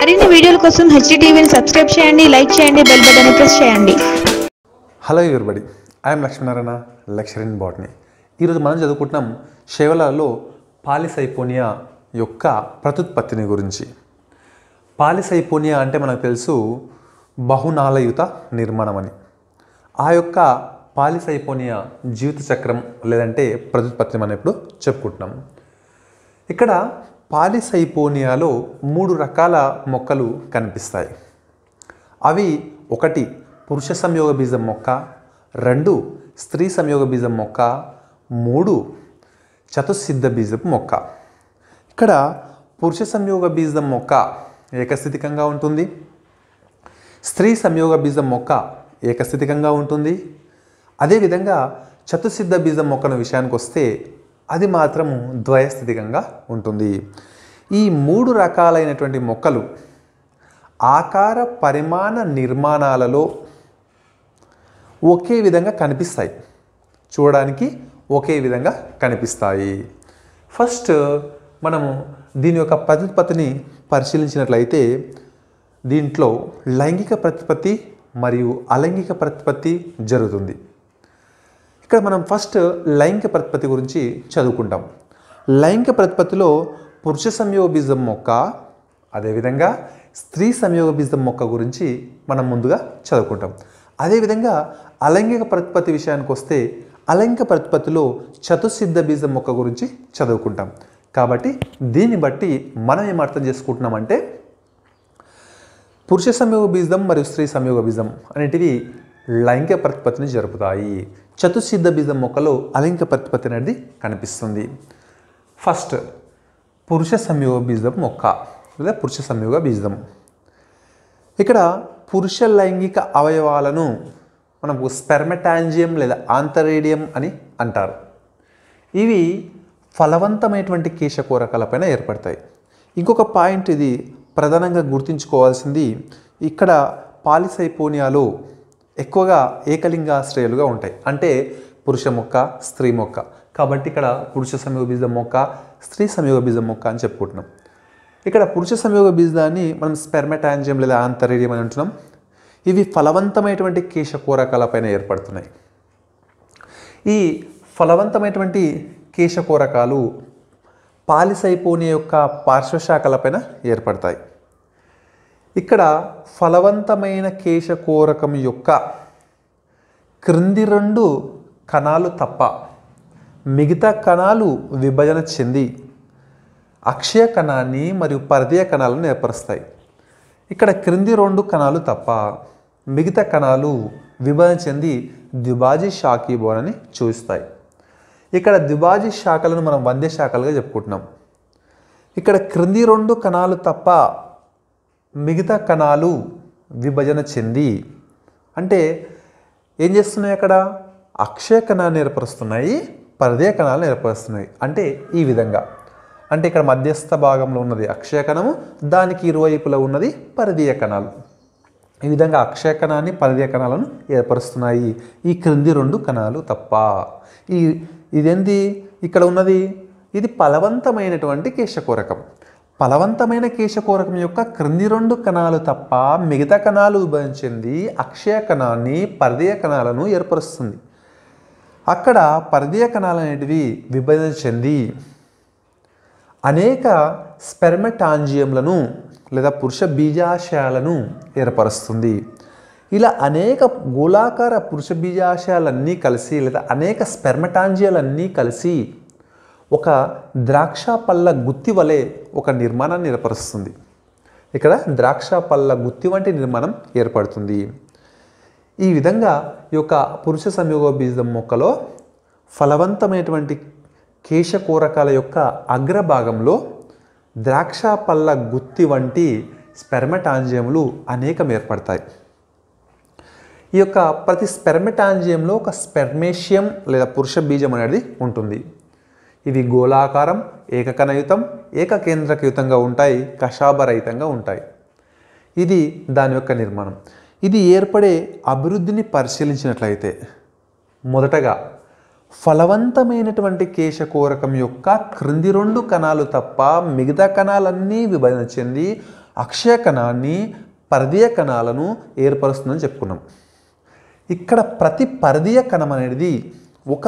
మరిన్ని వీడియోల కోసం హెచ్టీటీవీని సబ్స్క్రైబ్ చేయండి లైక్ చేయండి బెల్ బటన్ ప్రెస్ చేయండి hello everybody I'm Lakshminarayana lecture in botany ఈరోజు మనం చదువుకుంటున్నాం శేవలాలో పాలిసైపోనియా యొక్క ప్రత్యుత్పత్తిని గురించి పాలిసైపోనియా అంటే మనకు తెలుసు బహునాలయుత నిర్మాణం అని ఆ యొక్క పాలిసైపోనియా జీవిత చక్రం లేదంటే ప్రత్యుత్పత్తి మనం ఇప్పుడు చెప్పుకుంటున్నాం ఇక్కడ పాలిసైపోనియాలో మూడు రకాల మొక్కలు కనిపిస్తాయి అవి ఒకటి పురుష సంయోగ బీజం మొక్క రెండు స్త్రీ సంయోగ బీజం మొక్క మూడు చతుసిద్ధ బీజపు మొక్క ఇక్కడ పురుష సంయోగ బీజం మొక్క ఏకస్థితికంగా ఉంటుంది స్త్రీ సంయోగ బీజం మొక్క ఏకస్థితికంగా ఉంటుంది అదేవిధంగా చతుసిద్ధ బీజం మొక్కల విషయానికి వస్తే అది మాత్రం ద్వయస్థితికంగా ఉంటుంది ఈ మూడు రకాలైనటువంటి మొక్కలు ఆకార పరిమాణ నిర్మాణాలలో ఒకే విధంగా కనిపిస్తాయి చూడడానికి ఒకే విధంగా కనిపిస్తాయి ఫస్ట్ మనము దీని యొక్క ప్రతిపత్తిని పరిశీలించినట్లయితే దీంట్లో లైంగిక ప్రతిపత్తి మరియు అలైంగిక ప్రతిపత్తి జరుగుతుంది ఇక్కడ మనం ఫస్ట్ లైంగిక ప్రతిపత్తి గురించి చదువుకుంటాం లైంగిక ప్రతిపత్తిలో పురుష సంయోగ బీజం మొక్క అదేవిధంగా స్త్రీ సంయోగ బీజం మొక్క గురించి మనం ముందుగా చదువుకుంటాం అదేవిధంగా అలైంగిక ప్రతిపత్తి విషయానికి వస్తే అలైంగిక ప్రతిపత్తిలో చతుసిద్ధ బీజం మొక్క గురించి చదువుకుంటాం కాబట్టి దీన్ని బట్టి మనం ఏం అర్థం చేసుకుంటున్నామంటే పురుష సంయోగ బీజం మరియు స్త్రీ సంయోగ బీజం అనేటివి లైంగిక ప్రతిపత్తిని జరుపుతాయి చతుసిద్ధ బీజ మొక్కలో అలైంగిక ప్రతిపత్తి అనేది కనిపిస్తుంది ఫస్ట్ పురుష సంయోగ బీజం మొక్క లేదా పురుష సంయోగ బీజం ఇక్కడ పురుష లైంగిక అవయవాలను మనకు స్పెర్మటాంజియం లేదా ఆంతరేడియం అని అంటారు ఇవి ఫలవంతమైనటువంటి కేశకోరకాలపైన ఏర్పడతాయి ఇంకొక పాయింట్ ఇది ప్రధానంగా గుర్తుంచుకోవాల్సింది ఇక్కడ పాలిసైపోనియాలో ఎక్కువగా ఏకలింగాశ్రయాలుగా ఉంటాయి అంటే పురుష మొక్క స్త్రీ మొక్క కాబట్టి ఇక్కడ పురుష సంయోగ బీజం మొక్క స్త్రీ సంయోగ బీజం మొక్క అని చెప్పుకుంటున్నాం ఇక్కడ పురుష సంయోగ బీజాన్ని మనం స్పెర్మటాంజియం లేదా ఆంతరేడియం అని అంటున్నాం ఇవి ఫలవంతమైనటువంటి కేశకోరకాలపైన ఏర్పడుతున్నాయి ఈ ఫలవంతమైనటువంటి కూరకాలు పాలిసైపోని యొక్క పార్శ్వశాఖలపైన ఏర్పడతాయి ఇక్కడ ఫలవంతమైన కేశకోరకం యొక్క క్రింది రెండు కణాలు తప్ప మిగతా కణాలు విభజన చెంది అక్షయ కణాన్ని మరియు పరిధేయ కణాలను ఏర్పరుస్తాయి ఇక్కడ క్రింది రెండు కణాలు తప్ప మిగతా కణాలు విభజన చెంది ద్విభాజీ శాఖీబోనని చూస్తాయి ఇక్కడ ద్విభాజీ శాఖలను మనం వంద్య శాఖలుగా చెప్పుకుంటున్నాం ఇక్కడ క్రింది రెండు కణాలు తప్ప మిగతా కణాలు విభజన చెంది అంటే ఏం చేస్తున్నాయి అక్కడ అక్షయ కణాలు ఏర్పరుస్తున్నాయి పరదీయ కణాలు ఏర్పరుస్తున్నాయి అంటే ఈ విధంగా అంటే ఇక్కడ మధ్యస్థ భాగంలో ఉన్నది అక్షయ కణము దానికి ఇరువైపులా ఉన్నది పరదీయ కణాలు ఈ విధంగా అక్షయ కణాన్ని పరిధీయ కణాలను ఏర్పరుస్తున్నాయి ఈ క్రింది రెండు కణాలు తప్ప ఈ ఇదేంది ఇక్కడ ఉన్నది ఇది ఫలవంతమైనటువంటి కేశకూరకం ఫలవంతమైన కేశకోరకం యొక్క క్రింది రెండు కణాలు తప్ప మిగతా కణాలు విభజించింది అక్షయ కణాన్ని పరిధేయ కణాలను ఏర్పరుస్తుంది అక్కడ పరిధేయ కణాలు అనేటివి విభజన చెంది అనేక స్పెర్మటాంజియంలను లేదా పురుష బీజాశయాలను ఏర్పరుస్తుంది ఇలా అనేక గోళాకార పురుష బీజాశయాలన్నీ కలిసి లేదా అనేక స్పెర్మటాంజియాలన్నీ కలిసి ఒక ద్రాక్ష పళ్ళ గుత్తి వలె ఒక నిర్మాణాన్ని ఏర్పరుస్తుంది ఇక్కడ ద్రాక్ష పళ్ళ గుత్తి వంటి నిర్మాణం ఏర్పడుతుంది ఈ విధంగా ఈ యొక్క పురుష సంయోగ బీజం మొక్కలో ఫలవంతమైనటువంటి కేశకూరకాల యొక్క అగ్రభాగంలో ద్రాక్ష పళ్ళ గుత్తి వంటి స్పెర్మటాంజియంలు అనేకం ఏర్పడతాయి ఈ యొక్క ప్రతి స్పెర్మటాంజియంలో ఒక స్పెర్మేషియం లేదా పురుష బీజం అనేది ఉంటుంది ఇవి గోళాకారం ఏకకణయుతం ఏకకేంద్రకయుతంగా ఉంటాయి కషాభరహితంగా ఉంటాయి ఇది దాని యొక్క నిర్మాణం ఇది ఏర్పడే అభివృద్ధిని పరిశీలించినట్లయితే మొదటగా ఫలవంతమైనటువంటి కేశకోరకం యొక్క క్రింది రెండు కణాలు తప్ప మిగతా కణాలన్నీ విభజన చెంది అక్షయ కణాన్ని పరిధీయ కణాలను ఏర్పరుస్తుందని చెప్పుకున్నాం ఇక్కడ ప్రతి పరిధీయ కణం అనేది ఒక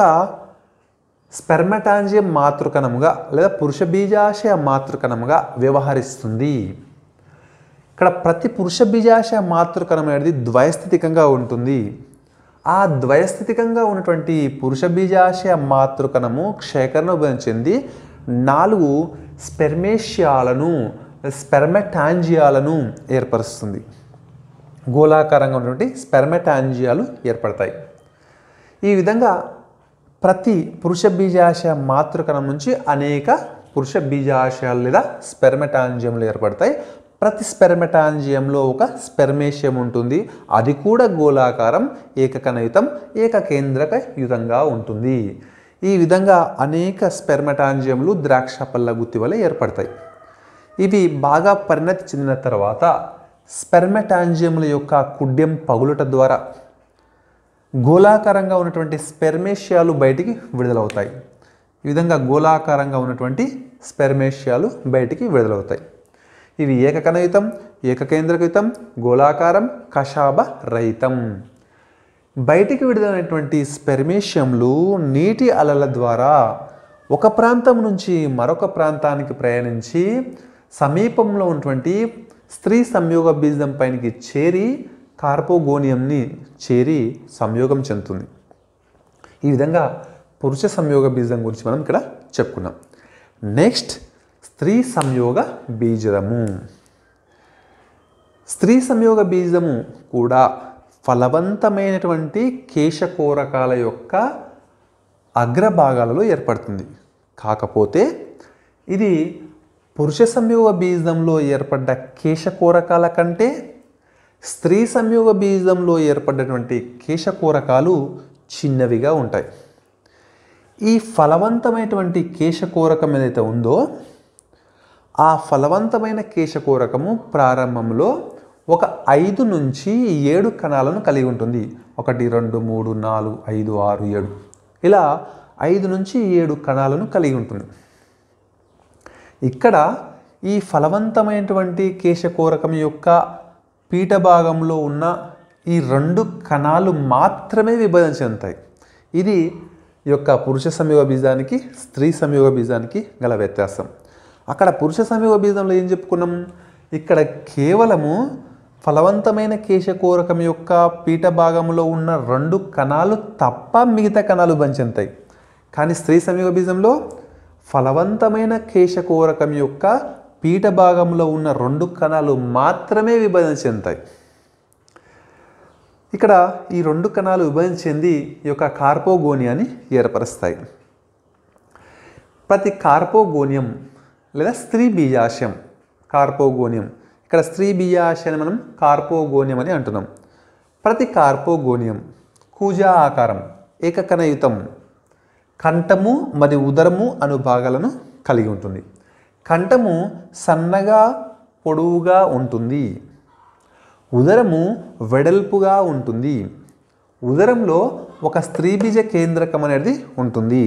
స్పెర్మటాంజియం మాతృకణముగా లేదా పురుష బీజాశయ మాతృకణముగా వ్యవహరిస్తుంది ఇక్కడ ప్రతి పురుష బీజాశయ మాతృకణం అనేది ద్వయస్థితికంగా ఉంటుంది ఆ ద్వయస్థితికంగా ఉన్నటువంటి పురుష బీజాశయ మాతృకణము క్షేకరణ చెంది నాలుగు స్పెర్మేషియాలను స్పెర్మటాంజియాలను ఏర్పరుస్తుంది గోళాకారంగా ఉన్నటువంటి స్పెర్మటాంజియాలు ఏర్పడతాయి ఈ విధంగా ప్రతి పురుష బీజాశయ మాతృకణం నుంచి అనేక పురుష బీజాశయాలు లేదా స్పెర్మెటాంజియంలు ఏర్పడతాయి ప్రతి స్పెర్మెటాంజియంలో ఒక స్పెర్మేషియం ఉంటుంది అది కూడా గోళాకారం ఏకకణయుతం ఏకకేంద్రక యుతంగా ఉంటుంది ఈ విధంగా అనేక స్పెర్మెటాంజియంలు ద్రాక్ష పళ్ళ గుత్తి వలె ఏర్పడతాయి ఇవి బాగా పరిణతి చెందిన తర్వాత స్పెర్మెటాంజియంల యొక్క కుడ్యం పగులుట ద్వారా గోళాకారంగా ఉన్నటువంటి స్పెర్మేషియాలు బయటికి విడుదలవుతాయి ఈ విధంగా గోళాకారంగా ఉన్నటువంటి స్పెర్మేషియాలు బయటికి విడుదలవుతాయి ఇవి ఏకకణయుతం ఏకకేంద్రకయుతం గోళాకారం కషాబ రహితం బయటికి విడుదలైనటువంటి స్పెర్మేషియంలు నీటి అలల ద్వారా ఒక ప్రాంతం నుంచి మరొక ప్రాంతానికి ప్రయాణించి సమీపంలో ఉన్నటువంటి స్త్రీ సంయోగ బీజం పైనకి చేరి కార్పోగోనియంని చేరి సంయోగం చెందుతుంది ఈ విధంగా పురుష సంయోగ బీజం గురించి మనం ఇక్కడ చెప్పుకున్నాం నెక్స్ట్ స్త్రీ సంయోగ బీజము స్త్రీ సంయోగ బీజము కూడా ఫలవంతమైనటువంటి కేశకూరకాల యొక్క అగ్రభాగాలలో ఏర్పడుతుంది కాకపోతే ఇది పురుష సంయోగ బీజంలో ఏర్పడ్డ కేశకోరకాల కంటే స్త్రీ సంయోగ బీజంలో ఏర్పడినటువంటి కేశకూరకాలు చిన్నవిగా ఉంటాయి ఈ ఫలవంతమైనటువంటి కేశకూరకం ఏదైతే ఉందో ఆ ఫలవంతమైన కేశకూరకము ప్రారంభంలో ఒక ఐదు నుంచి ఏడు కణాలను కలిగి ఉంటుంది ఒకటి రెండు మూడు నాలుగు ఐదు ఆరు ఏడు ఇలా ఐదు నుంచి ఏడు కణాలను కలిగి ఉంటుంది ఇక్కడ ఈ ఫలవంతమైనటువంటి కేశకూరకం యొక్క పీఠభాగంలో భాగంలో ఉన్న ఈ రెండు కణాలు మాత్రమే విభజన చెందుతాయి ఇది ఈ యొక్క పురుష సంయోగ బీజానికి స్త్రీ సంయోగ బీజానికి గల వ్యత్యాసం అక్కడ పురుష సంయోగ బీజంలో ఏం చెప్పుకున్నాం ఇక్కడ కేవలము ఫలవంతమైన కోరకం యొక్క పీఠభాగంలో భాగంలో ఉన్న రెండు కణాలు తప్ప మిగతా కణాలు పంచెంతాయి కానీ స్త్రీ సంయోగ బీజంలో ఫలవంతమైన కోరకం యొక్క పీఠ భాగంలో ఉన్న రెండు కణాలు మాత్రమే విభజన చెందుతాయి ఇక్కడ ఈ రెండు కణాలు విభజన చెంది ఈ యొక్క కార్పోగోనియాని ఏర్పరుస్తాయి ప్రతి కార్పోగోనియం లేదా స్త్రీ బీజాశయం కార్పోగోనియం ఇక్కడ స్త్రీ బీజాశయాన్ని మనం కార్పోగోనియం అని అంటున్నాం ప్రతి కార్పోగోనియం కూజా ఆకారం ఏకకణయుతం కంఠము మరియు ఉదరము అను భాగాలను కలిగి ఉంటుంది కంఠము సన్నగా పొడవుగా ఉంటుంది ఉదరము వెడల్పుగా ఉంటుంది ఉదరంలో ఒక స్త్రీబీజ కేంద్రకం అనేది ఉంటుంది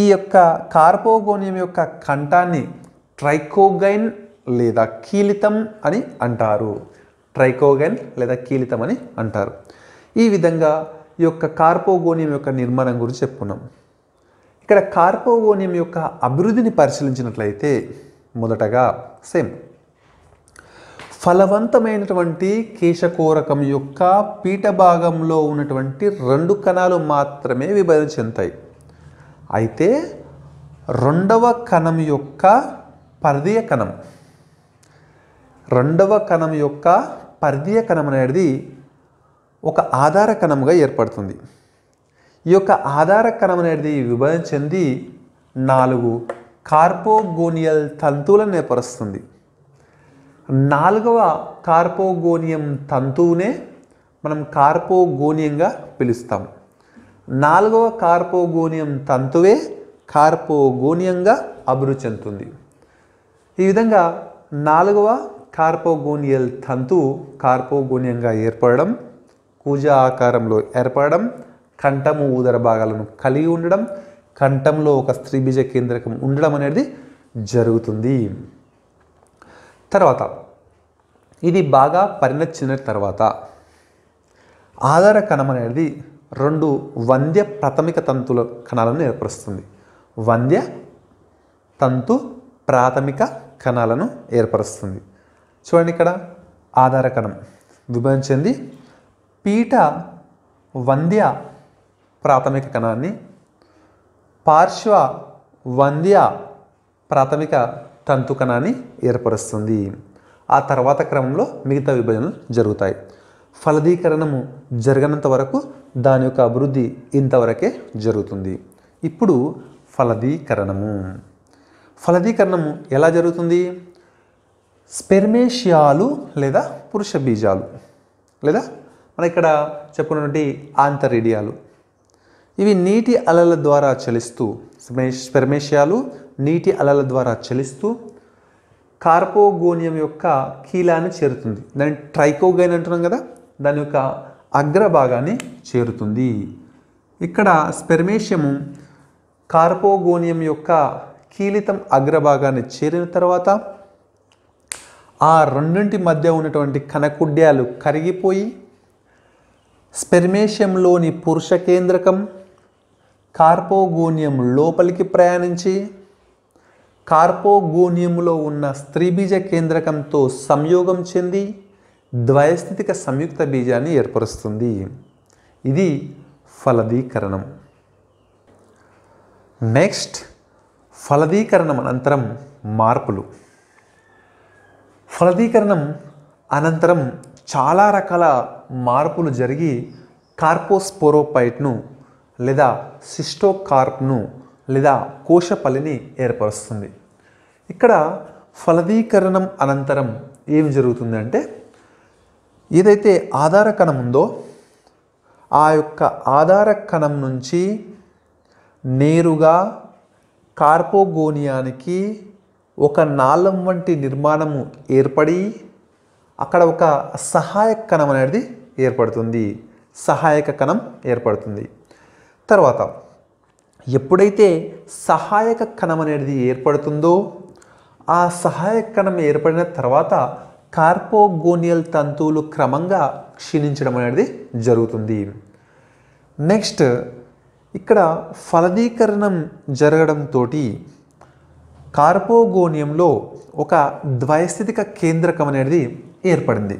ఈ యొక్క కార్పోగోనియం యొక్క కంఠాన్ని ట్రైకోగైన్ లేదా కీలితం అని అంటారు ట్రైకోగైన్ లేదా కీలితం అని అంటారు ఈ విధంగా ఈ యొక్క కార్పోగోనియం యొక్క నిర్మాణం గురించి చెప్పుకున్నాం ఇక్కడ కార్పోవోనియం యొక్క అభివృద్ధిని పరిశీలించినట్లయితే మొదటగా సేమ్ ఫలవంతమైనటువంటి కేశకోరకం యొక్క పీఠ భాగంలో ఉన్నటువంటి రెండు కణాలు మాత్రమే విభజన చెందుతాయి అయితే రెండవ కణం యొక్క పరిధీయ కణం రెండవ కణం యొక్క పరిధీయ కణం అనేది ఒక ఆధార కణంగా ఏర్పడుతుంది ఈ యొక్క ఆధార కణం అనేది విభజన చెంది నాలుగు కార్పోగోనియల్ తంతువులను ఏర్పరుస్తుంది నాలుగవ కార్పోగోనియం తంతువునే మనం కార్పోగోనియంగా పిలుస్తాం నాలుగవ కార్పోగోనియం తంతువే కార్పోగోనియంగా అభివృద్ధి చెందుతుంది ఈ విధంగా నాలుగవ కార్పోగోనియల్ తంతు కార్పోగోనియంగా ఏర్పడడం కూజా ఆకారంలో ఏర్పడడం కంఠము ఊదర భాగాలను కలిగి ఉండడం కంఠంలో ఒక స్త్రీబీజ కేంద్రకం ఉండడం అనేది జరుగుతుంది తర్వాత ఇది బాగా పరిణతి చెందిన తర్వాత ఆధార కణం అనేది రెండు వంద్య ప్రాథమిక తంతుల కణాలను ఏర్పరుస్తుంది వంద్య తంతు ప్రాథమిక కణాలను ఏర్పరుస్తుంది చూడండి ఇక్కడ ఆధార కణం విభజించింది పీట వంద్య ప్రాథమిక కణాన్ని పార్శ్వ వంద్య ప్రాథమిక తంతు కణాన్ని ఏర్పరుస్తుంది ఆ తర్వాత క్రమంలో మిగతా విభజనలు జరుగుతాయి ఫలదీకరణము జరగనంత వరకు దాని యొక్క అభివృద్ధి ఇంతవరకే జరుగుతుంది ఇప్పుడు ఫలదీకరణము ఫలదీకరణము ఎలా జరుగుతుంది స్పెర్మేషియాలు లేదా పురుష బీజాలు లేదా మన ఇక్కడ చెప్పుకున్నటువంటి ఆంతరిడియాలు ఇవి నీటి అలల ద్వారా చలిస్తూ స్పెర్మేషియాలు నీటి అలల ద్వారా చలిస్తూ కార్పోగోనియం యొక్క కీలాన్ని చేరుతుంది దాని ట్రైకోగైన్ అంటున్నాం కదా దాని యొక్క అగ్రభాగాన్ని చేరుతుంది ఇక్కడ స్పెర్మేషియము కార్పోగోనియం యొక్క కీలితం అగ్రభాగాన్ని చేరిన తర్వాత ఆ రెండింటి మధ్య ఉన్నటువంటి కనకుడ్యాలు కరిగిపోయి స్పెర్మేషియంలోని పురుష కేంద్రకం కార్పోగోనియం లోపలికి ప్రయాణించి కార్పోగోనియంలో ఉన్న స్త్రీబీజ కేంద్రకంతో సంయోగం చెంది ద్వయస్థితిక సంయుక్త బీజాన్ని ఏర్పరుస్తుంది ఇది ఫలదీకరణం నెక్స్ట్ ఫలదీకరణం అనంతరం మార్పులు ఫలదీకరణం అనంతరం చాలా రకాల మార్పులు జరిగి కార్పోస్పోరోపైట్ను లేదా సిస్టోకార్ప్ను లేదా కోశపల్లిని ఏర్పరుస్తుంది ఇక్కడ ఫలదీకరణం అనంతరం ఏం జరుగుతుంది అంటే ఏదైతే ఆధార కణం ఉందో ఆ యొక్క ఆధార కణం నుంచి నేరుగా కార్పోగోనియానికి ఒక నాళం వంటి నిర్మాణము ఏర్పడి అక్కడ ఒక సహాయక కణం అనేది ఏర్పడుతుంది సహాయక కణం ఏర్పడుతుంది తర్వాత ఎప్పుడైతే సహాయక కణం అనేది ఏర్పడుతుందో ఆ సహాయక కణం ఏర్పడిన తర్వాత కార్పోగోనియల్ తంతువులు క్రమంగా క్షీణించడం అనేది జరుగుతుంది నెక్స్ట్ ఇక్కడ ఫలదీకరణం జరగడంతో కార్పోగోనియంలో ఒక ద్వయస్థితిక కేంద్రకం అనేది ఏర్పడింది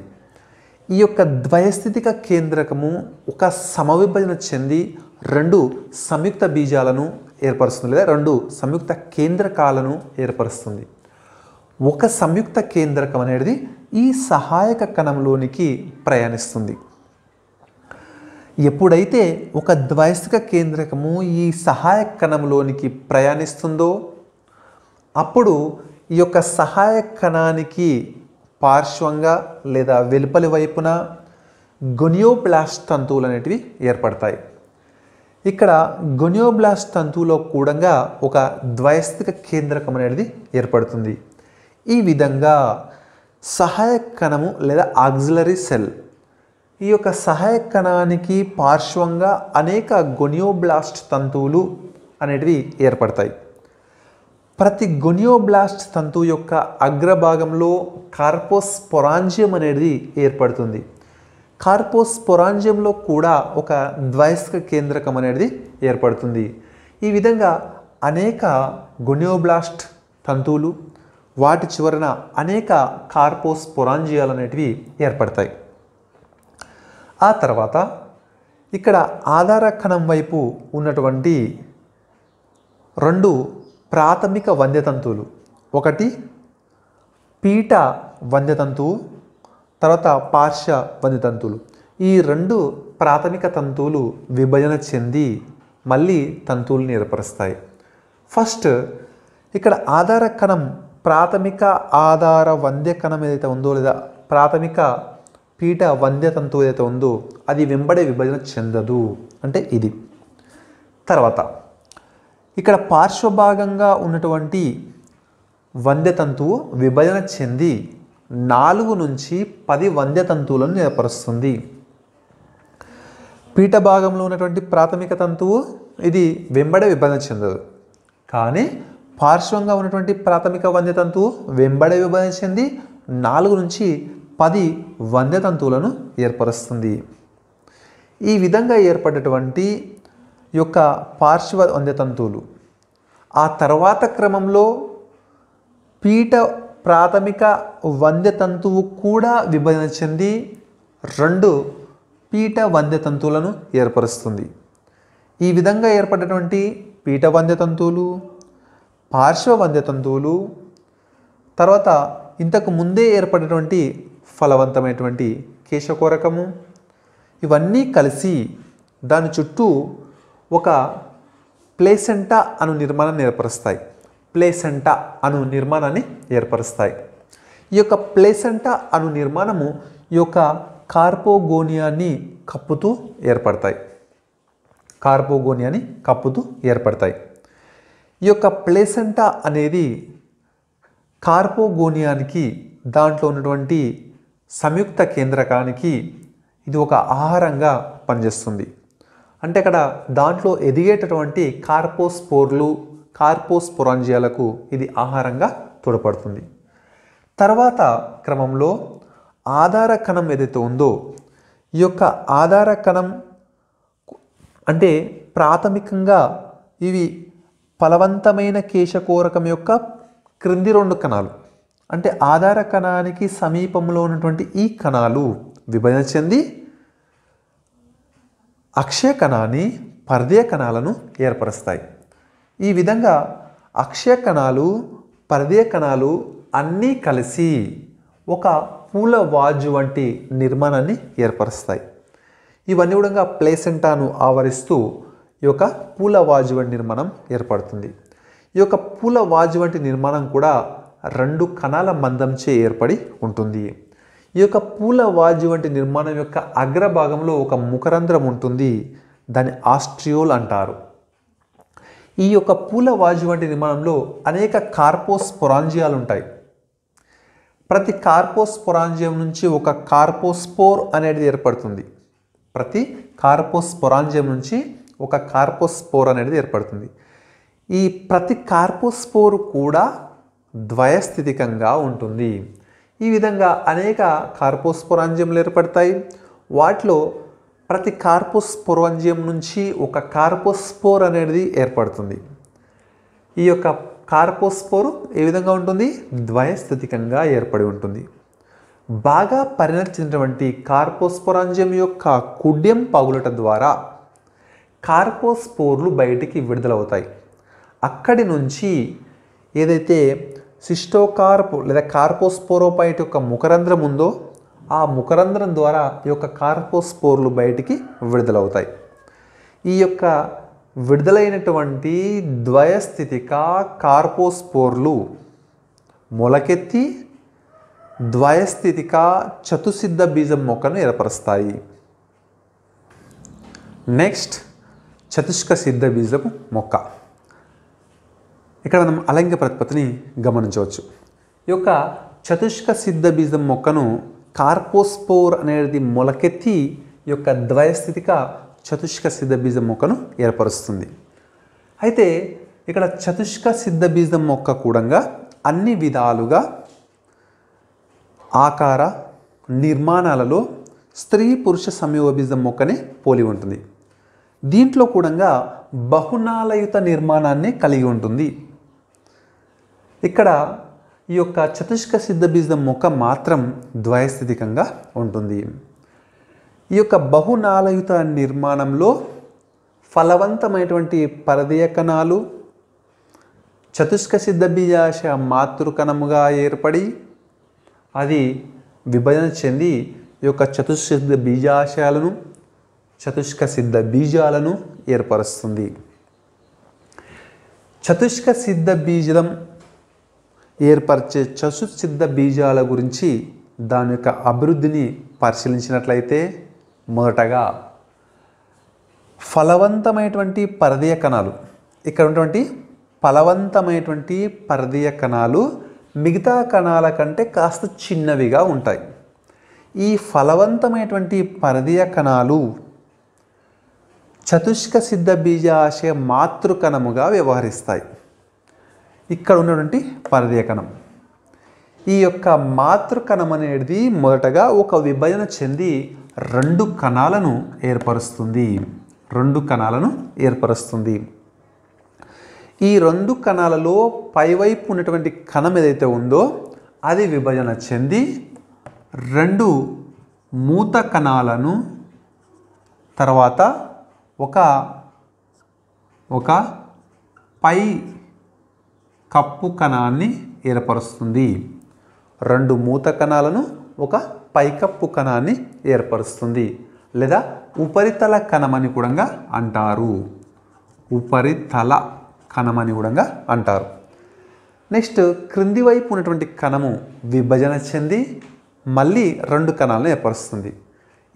ఈ యొక్క ద్వయస్థితిక కేంద్రకము ఒక సమవిభజన చెంది రెండు సంయుక్త బీజాలను ఏర్పరుస్తుంది లేదా రెండు సంయుక్త కేంద్రకాలను ఏర్పరుస్తుంది ఒక సంయుక్త కేంద్రకం అనేది ఈ సహాయక కణంలోనికి ప్రయాణిస్తుంది ఎప్పుడైతే ఒక ద్వైస్తిక కేంద్రకము ఈ సహాయక కణంలోనికి ప్రయాణిస్తుందో అప్పుడు ఈ యొక్క సహాయ కణానికి పార్శ్వంగా లేదా వెలుపలి వైపున గొనియోప్లాస్ట్ తంతువులు అనేటివి ఏర్పడతాయి ఇక్కడ గొనియోబ్లాస్ట్ తంతువులో కూడంగా ఒక ద్వయస్థిక కేంద్రకం అనేది ఏర్పడుతుంది ఈ విధంగా సహాయ కణము లేదా ఆక్సిలరీ సెల్ ఈ యొక్క సహాయ కణానికి పార్శ్వంగా అనేక గొనియోబ్లాస్ట్ తంతువులు అనేటివి ఏర్పడతాయి ప్రతి గొనియోబ్లాస్ట్ తంతువు యొక్క అగ్రభాగంలో కార్పోస్ పొరాంజియం అనేది ఏర్పడుతుంది కార్పోస్పొరాంజ్యంలో కూడా ఒక ద్వైస్క కేంద్రకం అనేది ఏర్పడుతుంది ఈ విధంగా అనేక గొనియోబ్లాస్ట్ తంతువులు వాటి చివరన అనేక కార్పోస్పొరాంజియాలు అనేటివి ఏర్పడతాయి ఆ తర్వాత ఇక్కడ ఆధార కణం వైపు ఉన్నటువంటి రెండు ప్రాథమిక వంద్యతంతువులు ఒకటి పీట వంద్యతంతువు తర్వాత పార్శ్వ తంతువులు ఈ రెండు ప్రాథమిక తంతువులు విభజన చెంది మళ్ళీ తంతువులను ఏర్పరుస్తాయి ఫస్ట్ ఇక్కడ ఆధార కణం ప్రాథమిక ఆధార వంద్య కణం ఏదైతే ఉందో లేదా ప్రాథమిక పీఠ వంద్య తంతువు ఏదైతే ఉందో అది వెంబడే విభజన చెందదు అంటే ఇది తర్వాత ఇక్కడ పార్శ్వభాగంగా ఉన్నటువంటి వంద్య తంతువు విభజన చెంది నాలుగు నుంచి పది వంద్య తంతువులను ఏర్పరుస్తుంది పీఠ భాగంలో ఉన్నటువంటి ప్రాథమిక తంతువు ఇది వెంబడ విభజన చెందదు కానీ పార్శ్వంగా ఉన్నటువంటి ప్రాథమిక వంద్య తంతువు వెంబడ విభజన చెంది నాలుగు నుంచి పది వంద్య తంతువులను ఏర్పరుస్తుంది ఈ విధంగా ఏర్పడేటువంటి యొక్క పార్శ్వ వంద్య తంతువులు ఆ తర్వాత క్రమంలో పీఠ ప్రాథమిక వంద్య తంతువు కూడా విభజన చెంది రెండు పీఠ వంద్య తంతువులను ఏర్పరుస్తుంది ఈ విధంగా ఏర్పడినటువంటి పీఠ వంద్య తంతువులు పార్శ్వ వంద్య తంతువులు తర్వాత ఇంతకు ముందే ఏర్పడినటువంటి ఫలవంతమైనటువంటి కేశకోరకము ఇవన్నీ కలిసి దాని చుట్టూ ఒక ప్లేసెంటా అను నిర్మాణాన్ని ఏర్పరుస్తాయి ప్లేసెంట అను నిర్మాణాన్ని ఏర్పరుస్తాయి ఈ యొక్క ప్లేసెంటా అను నిర్మాణము ఈ యొక్క కార్పోగోనియాని కప్పుతూ ఏర్పడతాయి కార్పోగోనియాని కప్పుతూ ఏర్పడతాయి ఈ యొక్క ప్లేసెంటా అనేది కార్పోగోనియానికి దాంట్లో ఉన్నటువంటి సంయుక్త కేంద్రకానికి ఇది ఒక ఆహారంగా పనిచేస్తుంది అంటే ఇక్కడ దాంట్లో ఎదిగేటటువంటి కార్పోస్పోర్లు కార్పోస్పొరాంజియాలకు ఇది ఆహారంగా తోడ్పడుతుంది తర్వాత క్రమంలో ఆధార కణం ఏదైతే ఉందో ఈ యొక్క ఆధార కణం అంటే ప్రాథమికంగా ఇవి ఫలవంతమైన కేశకోరకం యొక్క క్రింది రెండు కణాలు అంటే ఆధార కణానికి సమీపంలో ఉన్నటువంటి ఈ కణాలు విభజన చెంది అక్షయ కణాన్ని పర్దేయ కణాలను ఏర్పరుస్తాయి ఈ విధంగా అక్షయ కణాలు పరిధేయ కణాలు అన్నీ కలిసి ఒక పూల వాజు వంటి నిర్మాణాన్ని ఏర్పరుస్తాయి ఇవన్నీ కూడా ప్లేసెంటాను ఆవరిస్తూ ఈ యొక్క పూల వాజు వంటి నిర్మాణం ఏర్పడుతుంది ఈ యొక్క పూల వాజు వంటి నిర్మాణం కూడా రెండు కణాల మందంచే ఏర్పడి ఉంటుంది ఈ యొక్క పూల వాజు వంటి నిర్మాణం యొక్క అగ్రభాగంలో ఒక ముఖరంధ్రం ఉంటుంది దాని ఆస్ట్రియోల్ అంటారు ఈ యొక్క పూల వాజు వంటి నిర్మాణంలో అనేక కార్పోస్ పొరాంజియాలు ఉంటాయి ప్రతి కార్పోస్ పొరాంజియం నుంచి ఒక కార్పోస్పోర్ అనేది ఏర్పడుతుంది ప్రతి కార్పోస్ పొరాంజియం నుంచి ఒక కార్పోస్పోర్ అనేది ఏర్పడుతుంది ఈ ప్రతి కార్పోస్పోర్ కూడా ద్వయస్థితికంగా ఉంటుంది ఈ విధంగా అనేక కార్పోస్పొరాంజియంలు ఏర్పడతాయి వాటిలో ప్రతి కార్పోస్పోరంజియం నుంచి ఒక కార్పోస్పోర్ అనేది ఏర్పడుతుంది ఈ యొక్క కార్పోస్పోర్ ఏ విధంగా ఉంటుంది ద్వయస్థితికంగా ఏర్పడి ఉంటుంది బాగా పరిణతి చెందినటువంటి యొక్క కుడ్యం పగులట ద్వారా కార్పోస్పోర్లు బయటికి విడుదలవుతాయి అక్కడి నుంచి ఏదైతే సిస్టోకార్ప్ లేదా కార్పోస్పోరోపైట్ యొక్క ముఖరంధ్రం ఉందో ఆ ముఖరంధ్రం ద్వారా ఈ యొక్క కార్పోస్పోర్లు బయటికి విడుదలవుతాయి ఈ యొక్క విడుదలైనటువంటి ద్వయస్థితిక కార్పోస్పోర్లు మొలకెత్తి ద్వయస్థితిక చతుసిద్ధ బీజం మొక్కను ఏర్పరుస్తాయి నెక్స్ట్ చతుష్క సిద్ధ బీజం మొక్క ఇక్కడ మనం అలంగ ప్రతిపత్తిని గమనించవచ్చు ఈ యొక్క చతుష్క సిద్ధ బీజం మొక్కను కార్పోస్పోర్ అనేది మొలకెత్తి యొక్క ద్వయస్థితిక చతుష్క సిద్ధబీజ మొక్కను ఏర్పరుస్తుంది అయితే ఇక్కడ చతుష్క బీజం మొక్క కూడంగా అన్ని విధాలుగా ఆకార నిర్మాణాలలో స్త్రీ పురుష సంయోగబీజం మొక్కని పోలి ఉంటుంది దీంట్లో కూడంగా బహునాలయుత నిర్మాణాన్ని కలిగి ఉంటుంది ఇక్కడ ఈ యొక్క చతుష్క సిద్ధ బీజం ముఖం మాత్రం ద్వయస్థితికంగా ఉంటుంది ఈ యొక్క బహునాలయుత నిర్మాణంలో ఫలవంతమైనటువంటి పరదీయ కణాలు చతుష్క సిద్ధ బీజాశ మాతృకణముగా ఏర్పడి అది విభజన చెంది ఈ యొక్క చతుష్సిద్ధ బీజాశయాలను చతుష్క సిద్ధ బీజాలను ఏర్పరుస్తుంది చతుష్క సిద్ధ బీజం ఏర్పరిచే సిద్ధ బీజాల గురించి దాని యొక్క అభివృద్ధిని పరిశీలించినట్లయితే మొదటగా ఫలవంతమైనటువంటి పరదీయ కణాలు ఇక్కడ ఉన్నటువంటి ఫలవంతమైనటువంటి పరదీయ కణాలు మిగతా కణాల కంటే కాస్త చిన్నవిగా ఉంటాయి ఈ ఫలవంతమైనటువంటి పరదీయ కణాలు చతుష్క సిద్ధ బీజాశయ మాతృకణముగా వ్యవహరిస్తాయి ఇక్కడ ఉన్నటువంటి కణం ఈ యొక్క మాతృకణం అనేది మొదటగా ఒక విభజన చెంది రెండు కణాలను ఏర్పరుస్తుంది రెండు కణాలను ఏర్పరుస్తుంది ఈ రెండు కణాలలో పైవైపు ఉన్నటువంటి కణం ఏదైతే ఉందో అది విభజన చెంది రెండు మూత కణాలను తర్వాత ఒక ఒక పై కప్పు కణాన్ని ఏర్పరుస్తుంది రెండు మూత కణాలను ఒక పైకప్పు కణాన్ని ఏర్పరుస్తుంది లేదా ఉపరితల కణమని కూడా అంటారు ఉపరితల కణమని కూడా అంటారు నెక్స్ట్ క్రింది వైపు ఉన్నటువంటి కణము విభజన చెంది మళ్ళీ రెండు కణాలను ఏర్పరుస్తుంది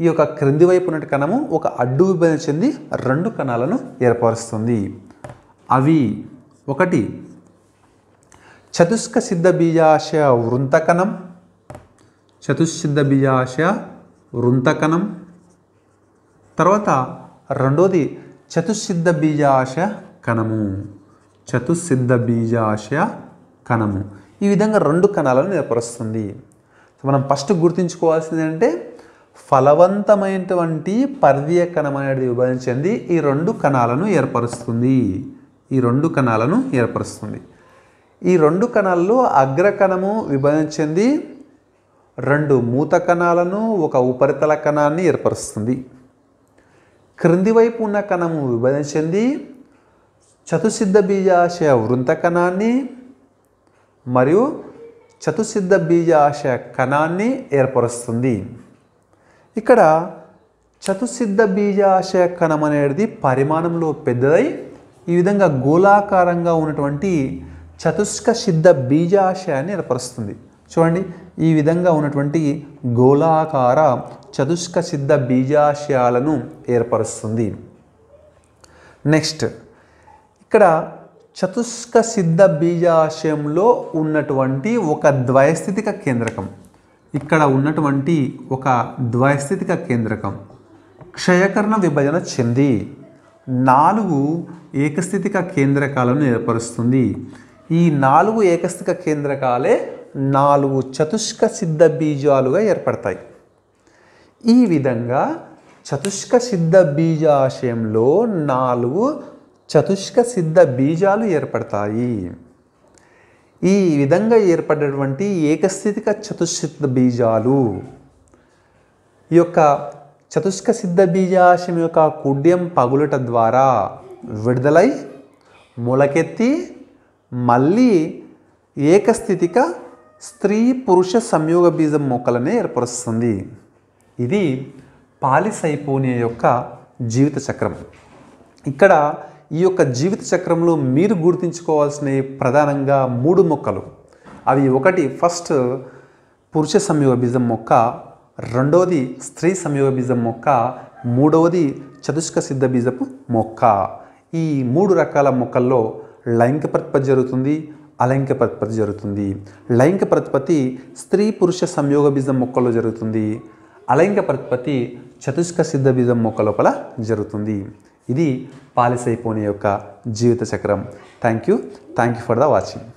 ఈ యొక్క క్రింది వైపు ఉన్న కణము ఒక అడ్డు విభజన చెంది రెండు కణాలను ఏర్పరుస్తుంది అవి ఒకటి చతుష్క సిద్ధ బీజాశయ వృంతకనం చతుష్సిద్ధ బీజాశయ వృంతకనం తర్వాత రెండోది చతుస్సిద్ధ బీజాశయ కణము చతుస్సిద్ధ బీజాశయ కణము ఈ విధంగా రెండు కణాలను ఏర్పరుస్తుంది మనం ఫస్ట్ గుర్తుంచుకోవాల్సింది అంటే ఫలవంతమైనటువంటి పర్వీయ కణం అనేది విభజించింది ఈ రెండు కణాలను ఏర్పరుస్తుంది ఈ రెండు కణాలను ఏర్పరుస్తుంది ఈ రెండు కణాల్లో అగ్రకణము విభజించింది రెండు మూత కణాలను ఒక ఉపరితల కణాన్ని ఏర్పరుస్తుంది క్రింది వైపు ఉన్న కణము విభజించింది చతుసిద్ధ బీజాశయ వృంత కణాన్ని మరియు చతుసిద్ధ బీజాశయ కణాన్ని ఏర్పరుస్తుంది ఇక్కడ చతుసిద్ధ బీజాశయ కణం అనేది పరిమాణంలో పెద్దదై ఈ విధంగా గోళాకారంగా ఉన్నటువంటి చతుష్క సిద్ధ బీజాశయాన్ని ఏర్పరుస్తుంది చూడండి ఈ విధంగా ఉన్నటువంటి గోళాకార చతుష్క సిద్ధ బీజాశయాలను ఏర్పరుస్తుంది నెక్స్ట్ ఇక్కడ చతుష్క సిద్ధ బీజాశయంలో ఉన్నటువంటి ఒక ద్వయస్థితిక కేంద్రకం ఇక్కడ ఉన్నటువంటి ఒక ద్వయస్థితిక కేంద్రకం క్షయకరణ విభజన చెంది నాలుగు ఏకస్థితిక కేంద్రకాలను ఏర్పరుస్తుంది ఈ నాలుగు ఏకస్థిక కేంద్రకాలే నాలుగు చతుష్క సిద్ధ బీజాలుగా ఏర్పడతాయి ఈ విధంగా చతుష్క సిద్ధ బీజాశయంలో నాలుగు చతుష్క సిద్ధ బీజాలు ఏర్పడతాయి ఈ విధంగా ఏర్పడినటువంటి ఏకస్థితిక చతుశ్సిద్ధ బీజాలు ఈ యొక్క చతుష్క సిద్ధ బీజాశయం యొక్క కుడ్యం పగులుట ద్వారా విడుదలై మొలకెత్తి మళ్ళీ ఏకస్థితిక స్త్రీ పురుష సంయోగ బీజం మొక్కలనే ఏర్పరుస్తుంది ఇది పాలిసైపోనియా యొక్క జీవిత చక్రం ఇక్కడ ఈ యొక్క జీవిత చక్రంలో మీరు గుర్తుంచుకోవాల్సినవి ప్రధానంగా మూడు మొక్కలు అవి ఒకటి ఫస్ట్ పురుష సంయోగ బీజం మొక్క రెండవది స్త్రీ సంయోగ బీజం మొక్క మూడవది చతుష్క సిద్ధ బీజపు మొక్క ఈ మూడు రకాల మొక్కల్లో లైంగిక ప్రతిపత్తి జరుగుతుంది అలైంగిక ప్రతిపత్తి జరుగుతుంది లైంగిక ప్రతిపత్తి స్త్రీ పురుష సంయోగ బీజం మొక్కలో జరుగుతుంది అలైంగిక ప్రతిపత్తి చతుష్క సిద్ధ బీజం మొక్క లోపల జరుగుతుంది ఇది పాలిసైపోని యొక్క జీవిత చక్రం thank you thank you for the watching